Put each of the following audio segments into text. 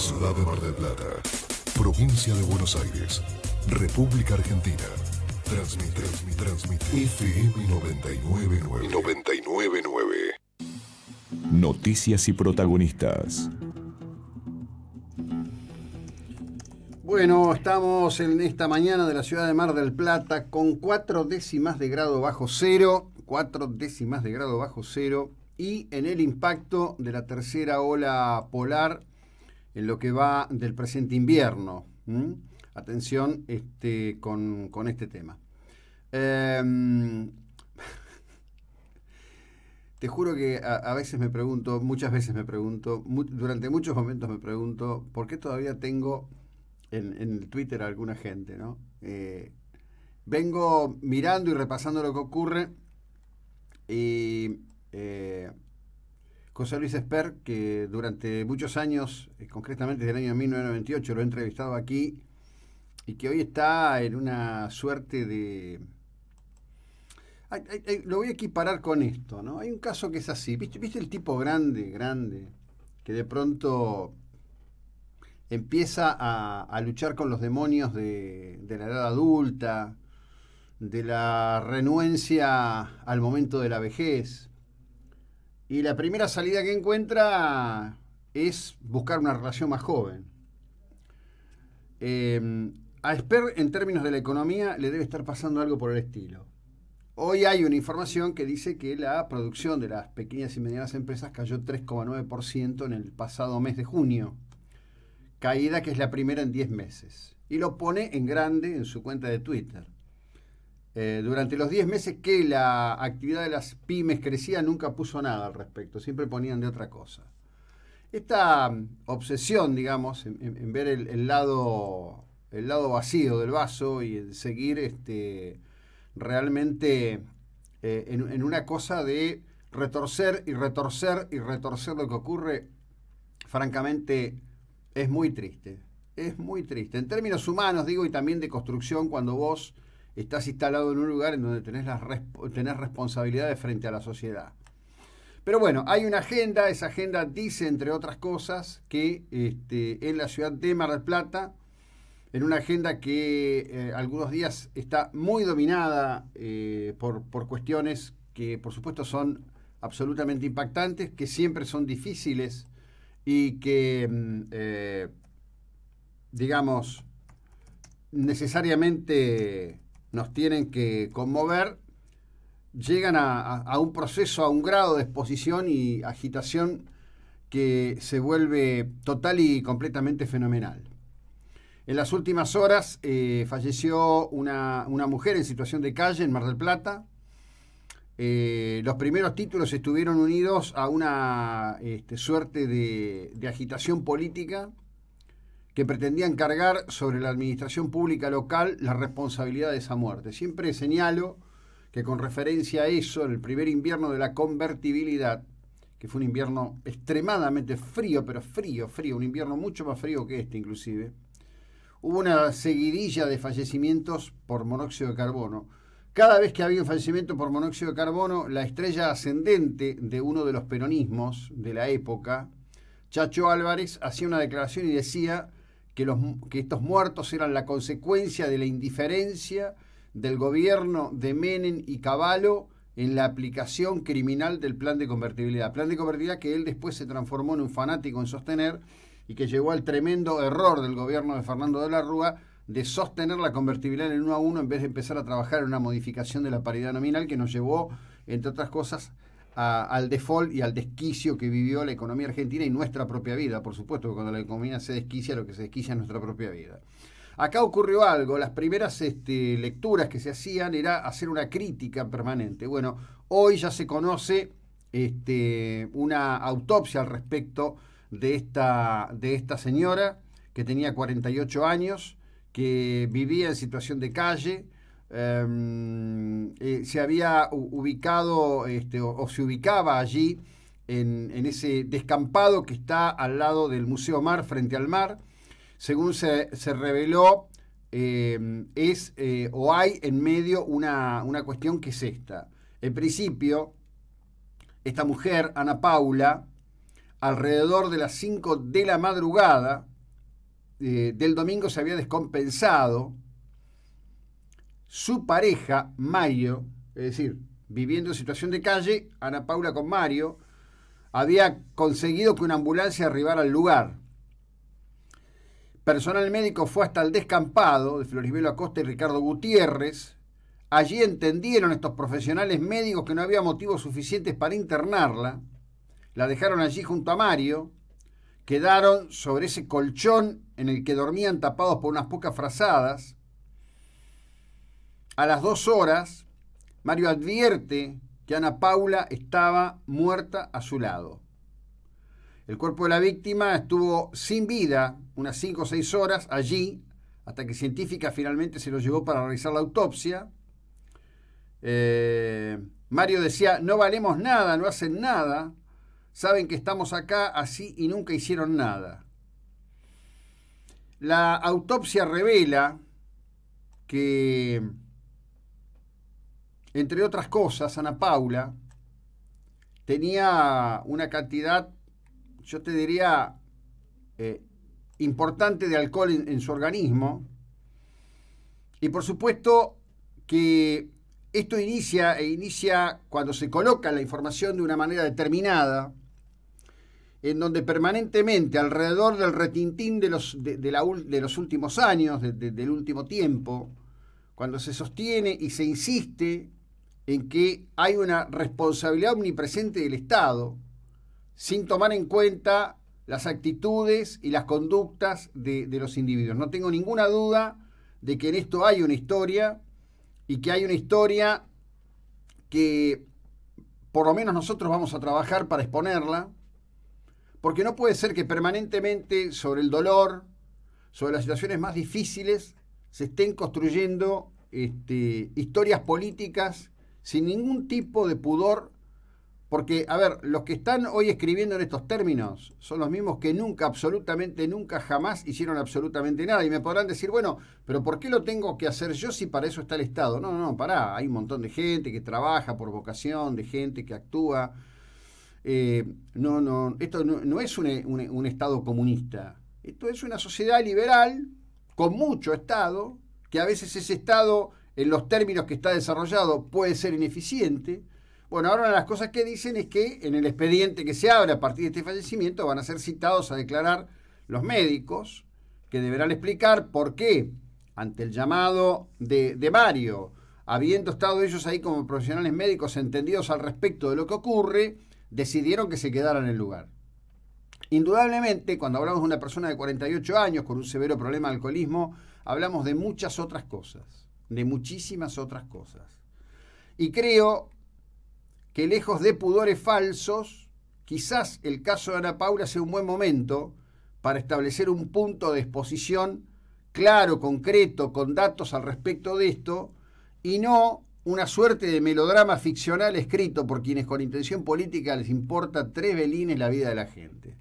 ciudad de Mar del Plata, provincia de Buenos Aires, República Argentina. Transmite, transmite. FM 999. 999. Noticias y protagonistas. Bueno, estamos en esta mañana de la ciudad de Mar del Plata con cuatro décimas de grado bajo cero, cuatro décimas de grado bajo cero y en el impacto de la tercera ola polar lo que va del presente invierno. Atención este, con, este tema. Em, te juro que a, veces me pregunto, muchas veces me pregunto, durante muchos momentos me pregunto, ¿por qué todavía tengo en, Twitter a alguna gente? Eh, vengo mirando y repasando lo que ocurre y eh, José Luis Esper, que durante muchos años, eh, concretamente desde el año 1998, lo he entrevistado aquí y que hoy está en una suerte de... lo voy a equiparar con esto, ¿no? Hay un caso que es así. ¿Viste, ¿Viste el tipo grande, grande, que de pronto empieza a, luchar con los demonios de, de la edad adulta, de la renuencia al momento de la vejez? Y la primera salida que encuentra es buscar una relación más joven. Eh, a Esper, en términos de la economía, le debe estar pasando algo por el estilo. Hoy hay una información que dice que la producción de las pequeñas y medianas empresas cayó 3,9% en el pasado mes de junio. Caída que es la primera en 10 meses. Y lo pone en grande en su cuenta de Twitter. Eh, durante los 10 meses que la actividad de las pymes crecía, nunca puso nada al respecto, siempre ponían de otra cosa. Esta mm, obsesión, digamos, en, ver el, lado, el lado vacío del vaso y en seguir este, realmente eh, en, una cosa de retorcer y retorcer y retorcer lo que ocurre, francamente, es muy triste. Es muy triste. En términos humanos, digo, y también de construcción, cuando vos estás instalado en un lugar en donde tenés, las, responsabilidades frente a la sociedad. Pero bueno, hay una agenda, esa agenda dice, entre otras cosas, que este, en la ciudad de Mar del Plata, en una agenda que eh, algunos días está muy dominada eh, por, cuestiones que por supuesto son absolutamente impactantes, que siempre son difíciles y que, mm, eh, digamos, necesariamente nos tienen que conmover, llegan a, un proceso, a un grado de exposición y agitación que se vuelve total y completamente fenomenal. En las últimas horas eh, falleció una, mujer en situación de calle en Mar del Plata. Eh, los primeros títulos estuvieron unidos a una este, suerte de agitación política que pretendían cargar sobre la administración pública local la responsabilidad de esa muerte. Siempre señalo que con referencia a eso, en el primer invierno de la convertibilidad, que fue un invierno extremadamente frío, pero frío, frío, un invierno mucho más frío que este inclusive, hubo una seguidilla de fallecimientos por monóxido de carbono. Cada vez que había un fallecimiento por monóxido de carbono, la estrella ascendente de uno de los peronismos de la época, Chacho Álvarez, hacía una declaración y decía, que, los, que estos muertos eran la consecuencia de la indiferencia del gobierno de Menen y Caballo en la aplicación criminal del plan de convertibilidad. Plan de convertibilidad que él después se transformó en un fanático en sostener y que llevó al tremendo error del gobierno de Fernando de la Rúa de sostener la convertibilidad en 1 a 1 en vez de empezar a trabajar en una modificación de la paridad nominal que nos llevó, entre otras cosas, al default y al desquicio que vivió la economía argentina y nuestra propia vida, por supuesto, que cuando la economía se desquicia, lo que se desquicia es nuestra propia vida. Acá ocurrió algo, las primeras este, lecturas que se hacían era hacer una crítica permanente. Bueno, hoy ya se conoce este, una autopsia al respecto de esta, de esta señora que tenía 48 años, que vivía en situación de calle, Em, eh, se había ubicado este, o, se ubicaba allí en, ese descampado que está al lado del Museo Mar, frente al mar. Según se, reveló, em, es eh, o hay en medio una, cuestión que es esta. En principio, esta mujer, Ana Paula, alrededor de las 5 de la madrugada eh, del domingo se había descompensado su pareja, Mario, es decir, viviendo en situación de calle, Ana Paula con Mario, había conseguido que una ambulancia arribara al lugar. Personal médico fue hasta el descampado de Florisbelo Acosta y Ricardo Gutiérrez. Allí entendieron estos profesionales médicos que no había motivos suficientes para internarla. La dejaron allí junto a Mario. Quedaron sobre ese colchón en el que dormían tapados por unas pocas frazadas. A las dos horas, Mario advierte que Ana Paula estaba muerta a su lado. El cuerpo de la víctima estuvo sin vida unas cinco o seis horas allí, hasta que científica finalmente se lo llevó para realizar la autopsia. Eh, Mario decía, no valemos nada, no hacen nada, saben que estamos acá así y nunca hicieron nada. La autopsia revela que entre otras cosas, Ana Paula tenía una cantidad, yo te diría, eh, importante de alcohol en, su organismo. Y por supuesto que esto inicia e inicia cuando se coloca la información de una manera determinada, en donde permanentemente alrededor del retintín de los, de, de los últimos años, del último tiempo, cuando se sostiene y se insiste en que hay una responsabilidad omnipresente del Estado, sin tomar en cuenta las actitudes y las conductas de, los individuos. No tengo ninguna duda de que en esto hay una historia y que hay una historia que por lo menos nosotros vamos a trabajar para exponerla, porque no puede ser que permanentemente sobre el dolor, sobre las situaciones más difíciles, se estén construyendo este, historias políticas sin ningún tipo de pudor, porque, a ver, los que están hoy escribiendo en estos términos son los mismos que nunca, absolutamente nunca, jamás hicieron absolutamente nada. Y me podrán decir, bueno, pero ¿por qué lo tengo que hacer yo si para eso está el Estado? No, no, no, pará, hay un montón de gente que trabaja por vocación, de gente que actúa. Eh, no, no, esto no, es un Estado comunista. Esto es una sociedad liberal con mucho Estado, que a veces ese Estado en los términos que está desarrollado puede ser ineficiente. Bueno, ahora una de las cosas que dicen es que en el expediente que se abre a partir de este fallecimiento van a ser citados a declarar los médicos que deberán explicar por qué, ante el llamado de, de Mario, habiendo estado ellos ahí como profesionales médicos entendidos al respecto de lo que ocurre, decidieron que se quedaran en el lugar. Indudablemente, cuando hablamos de una persona de 48 años con un severo problema de alcoholismo, hablamos de muchas otras cosas de muchísimas otras cosas. Y creo que lejos de pudores falsos, quizás el caso de Ana Paula sea un buen momento para establecer un punto de exposición claro, concreto, con datos al respecto de esto, y no una suerte de melodrama ficcional escrito por quienes con intención política les importa tres en la vida de la gente.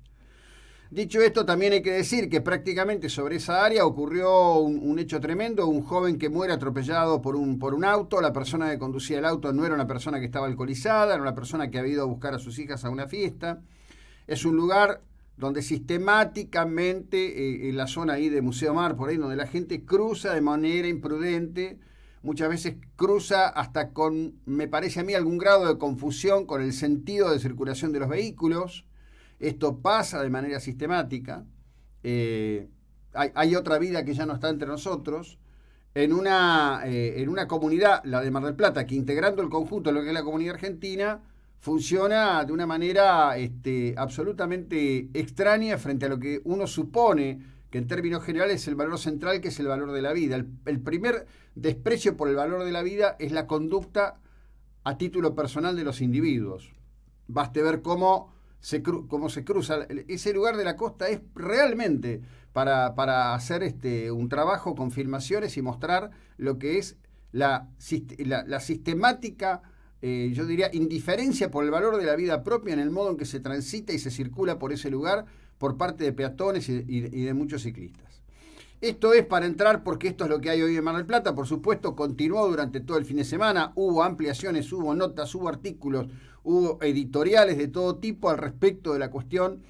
Dicho esto, también hay que decir que prácticamente sobre esa área ocurrió un, hecho tremendo, un joven que muere atropellado por un, por un auto, la persona que conducía el auto no era una persona que estaba alcoholizada, era una persona que había ido a buscar a sus hijas a una fiesta. Es un lugar donde sistemáticamente, eh, en la zona ahí de Museo Mar, por ahí, donde la gente cruza de manera imprudente, muchas veces cruza hasta con, me parece a mí, algún grado de confusión con el sentido de circulación de los vehículos esto pasa de manera sistemática. Eh, hay, otra vida que ya no está entre nosotros. En una, eh, en una comunidad, la de Mar del Plata, que integrando el conjunto de lo que es la comunidad argentina, funciona de una manera este, absolutamente extraña frente a lo que uno supone que en términos generales es el valor central, que es el valor de la vida. El, el, primer desprecio por el valor de la vida es la conducta a título personal de los individuos. Baste ver cómo se cruza. Ese lugar de la costa es realmente para, hacer este, un trabajo con filmaciones y mostrar lo que es la, la, sistemática, eh, yo diría, indiferencia por el valor de la vida propia en el modo en que se transita y se circula por ese lugar por parte de peatones y de muchos ciclistas. Esto es para entrar porque esto es lo que hay hoy en Mar del Plata. Por supuesto, continuó durante todo el fin de semana. Hubo ampliaciones, hubo notas, hubo artículos, hubo editoriales de todo tipo al respecto de la cuestión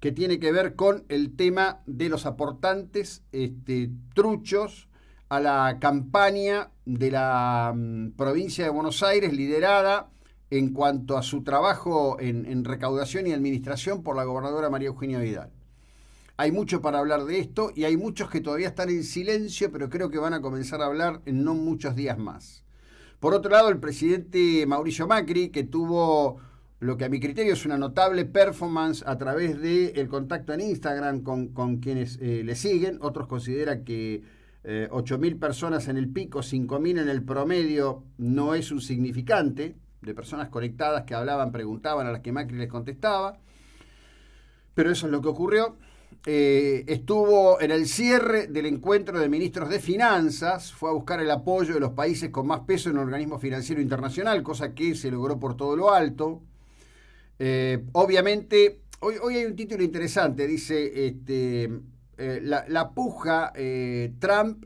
que tiene que ver con el tema de los aportantes este, truchos a la campaña de la mm, provincia de Buenos Aires liderada en cuanto a su trabajo en recaudación y administración por la gobernadora María Eugenia Vidal. Hay mucho para hablar de esto y hay muchos que todavía están en silencio, pero creo que van a comenzar a hablar en no muchos días más. Por otro lado, el presidente Mauricio Macri, que tuvo lo que a mi criterio es una notable performance a través del el contacto en Instagram con, quienes eh, le siguen. Otros consideran que 8.000 eh, personas en el pico, 5.000 en el promedio, no es un significante de personas conectadas que hablaban, preguntaban, a las que Macri les contestaba. Pero eso es lo que ocurrió. Eh, estuvo en el cierre del encuentro de ministros de finanzas, fue a buscar el apoyo de los países con más peso en el organismo financiero internacional, cosa que se logró por todo lo alto. Eh, obviamente, hoy, hoy, hay un título interesante, dice este, eh, la, puja Trump,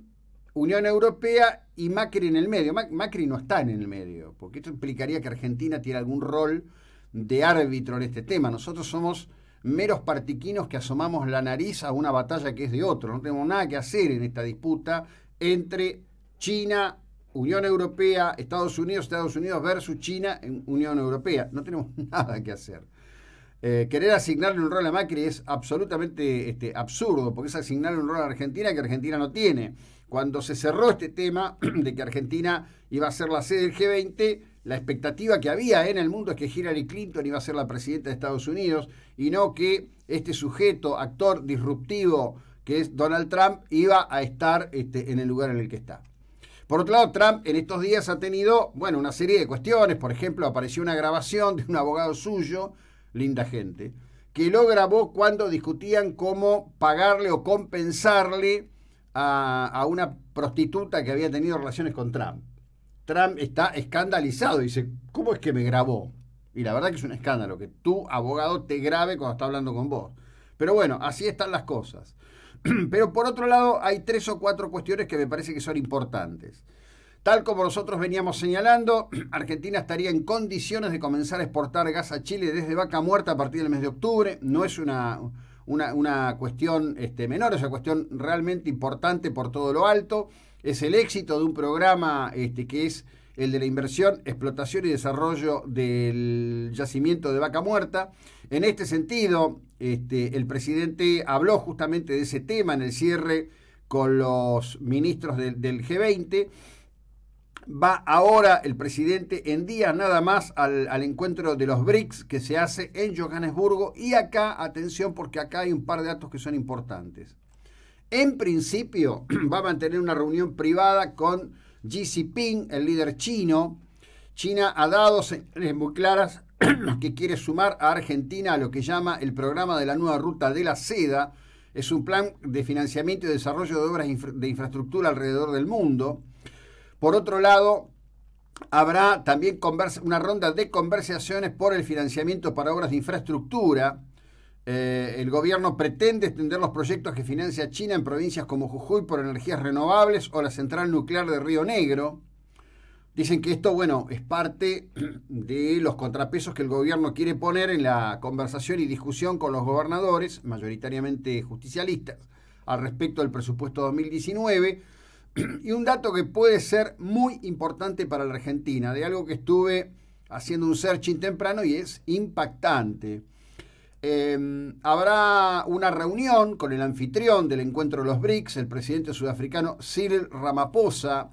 Unión Europea y Macri en el medio. Macri no está en el medio, porque esto implicaría que Argentina tiene algún rol de árbitro en este tema. Nosotros somos meros partiquinos que asomamos la nariz a una batalla que es de otro. No tenemos nada que hacer en esta disputa entre China, Unión Europea, Estados Unidos, Estados Unidos versus China, Unión Europea. No tenemos nada que hacer. Eh, querer asignarle un rol a Macri es absolutamente este, absurdo, porque es asignarle un rol a Argentina que Argentina no tiene. Cuando se cerró este tema de que Argentina iba a ser la sede del G20, la expectativa que había en el mundo es que Hillary Clinton iba a ser la presidenta de Estados Unidos y no que este sujeto, actor disruptivo que es Donald Trump, iba a estar este, en el lugar en el que está. Por otro lado, Trump en estos días ha tenido, bueno, una serie de cuestiones. Por ejemplo, apareció una grabación de un abogado suyo, linda gente, que lo grabó cuando discutían cómo pagarle o compensarle a una prostituta que había tenido relaciones con Trump. Trump está escandalizado. Dice, ¿cómo es que me grabó? Y la verdad que es un escándalo que tu abogado te grabe cuando está hablando con vos. Pero bueno, así están las cosas. Pero por otro lado, hay tres o cuatro cuestiones que me parece que son importantes. Tal como nosotros veníamos señalando, Argentina estaría en condiciones de comenzar a exportar gas a Chile desde vaca muerta a partir del mes de octubre. No es una, una, cuestión este, menor, es una cuestión realmente importante por todo lo alto es el éxito de un programa este, que es el de la inversión, explotación y desarrollo del yacimiento de vaca muerta. En este sentido, este, el presidente habló justamente de ese tema en el cierre con los ministros del G20. Va ahora el presidente en día nada más al, al, encuentro de los BRICS que se hace en Johannesburgo y acá, atención porque acá hay un par de datos que son importantes en principio va a mantener una reunión privada con Xi Jinping, el líder chino. China ha dado señales muy claras que quiere sumar a Argentina a lo que llama el programa de la nueva ruta de la seda. Es un plan de financiamiento y desarrollo de obras de infraestructura alrededor del mundo. Por otro lado, habrá también una ronda de conversaciones por el financiamiento para obras de infraestructura. Eh, el gobierno pretende extender los proyectos que financia China en provincias como Jujuy por energías renovables o la central nuclear de Río Negro. Dicen que esto, bueno, es parte de los contrapesos que el gobierno quiere poner en la conversación y discusión con los gobernadores, mayoritariamente justicialistas, al respecto del presupuesto 2019. Y un dato que puede ser muy importante para la Argentina, de algo que estuve haciendo un searching temprano y es impactante. Em, habrá una reunión con el anfitrión del encuentro de los BRICS, el presidente sudafricano Cyril Ramaphosa.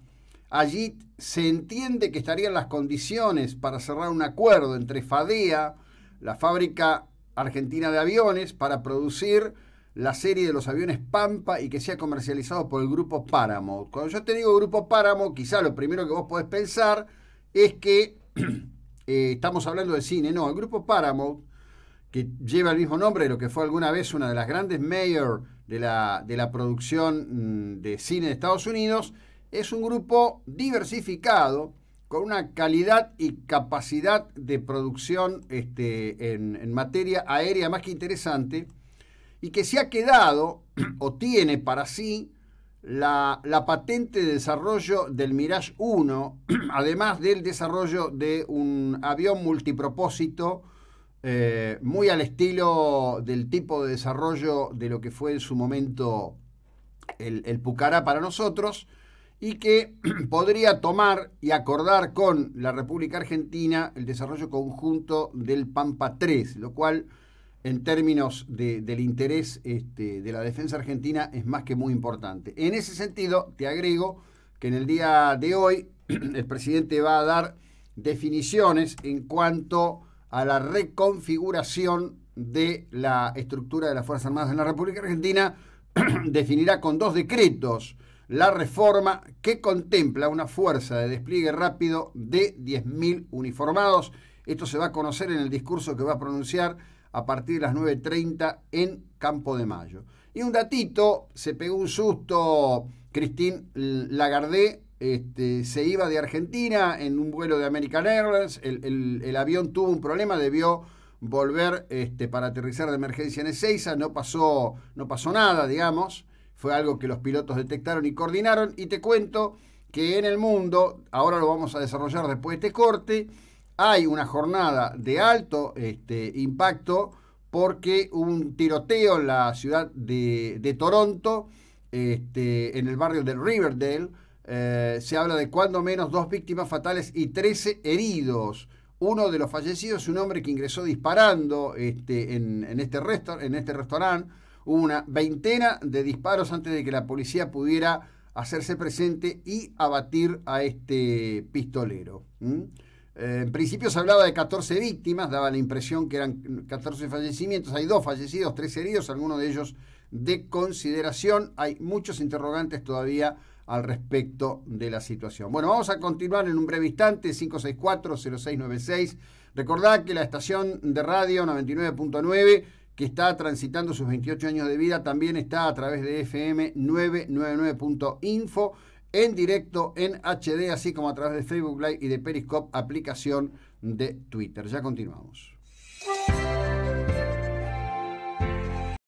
Allí se entiende que estarían las condiciones para cerrar un acuerdo entre FADEA, la fábrica argentina de aviones, para producir la serie de los aviones Pampa y que sea comercializado por el grupo Páramo. Cuando yo te digo grupo Páramo, quizá lo primero que vos podés pensar es que eh, estamos hablando de cine. No, el grupo Páramo lleva el mismo nombre de lo que fue alguna vez una de las grandes mayor de la, producción mm, de cine de Estados Unidos, es un grupo diversificado con una calidad y capacidad de producción este, en, materia aérea más que interesante, y que se ha quedado o tiene para sí la, la patente de desarrollo del Mirage 1, además del desarrollo de un avión multipropósito eh, muy al estilo del tipo de desarrollo de lo que fue en su momento el, Pucará para nosotros, y que podría tomar y acordar con la República Argentina el desarrollo conjunto del Pampa 3, lo cual en términos del interés este, de la defensa argentina es más que muy importante. En ese sentido, te agrego que en el día de hoy el presidente va a dar definiciones en cuanto a la reconfiguración de la estructura de las Fuerzas Armadas en la República Argentina, definirá con dos decretos la reforma que contempla una fuerza de despliegue rápido de 10.000 uniformados. Esto se va a conocer en el discurso que va a pronunciar a partir de las 9.30 en Campo de Mayo. Y un datito, se pegó un susto Cristín Lagardé este, se iba de Argentina en un vuelo de American Airlines, el, avión tuvo un problema, debió volver este, para aterrizar de emergencia en Ezeiza, no pasó, no pasó nada, digamos, fue algo que los pilotos detectaron y coordinaron, y te cuento que en el mundo, ahora lo vamos a desarrollar después de este corte, hay una jornada de alto este, impacto porque un tiroteo en la ciudad de, Toronto, este, en el barrio de Riverdale, eh, se habla de cuando menos dos víctimas fatales y 13 heridos. Uno de los fallecidos, es un hombre que ingresó disparando este, en, este en este restaurante. Hubo una veintena de disparos antes de que la policía pudiera hacerse presente y abatir a este pistolero. Eh, en principio se hablaba de 14 víctimas, daba la impresión que eran 14 fallecimientos. Hay dos fallecidos, tres heridos, algunos de ellos de consideración. Hay muchos interrogantes todavía al respecto de la situación. Bueno, vamos a continuar en un breve instante, 564-0696. Recordad que la estación de radio 99.9, que está transitando sus 28 años de vida, también está a través de FM 999.info, en directo, en HD, así como a través de Facebook Live y de Periscope, aplicación de Twitter. Ya continuamos.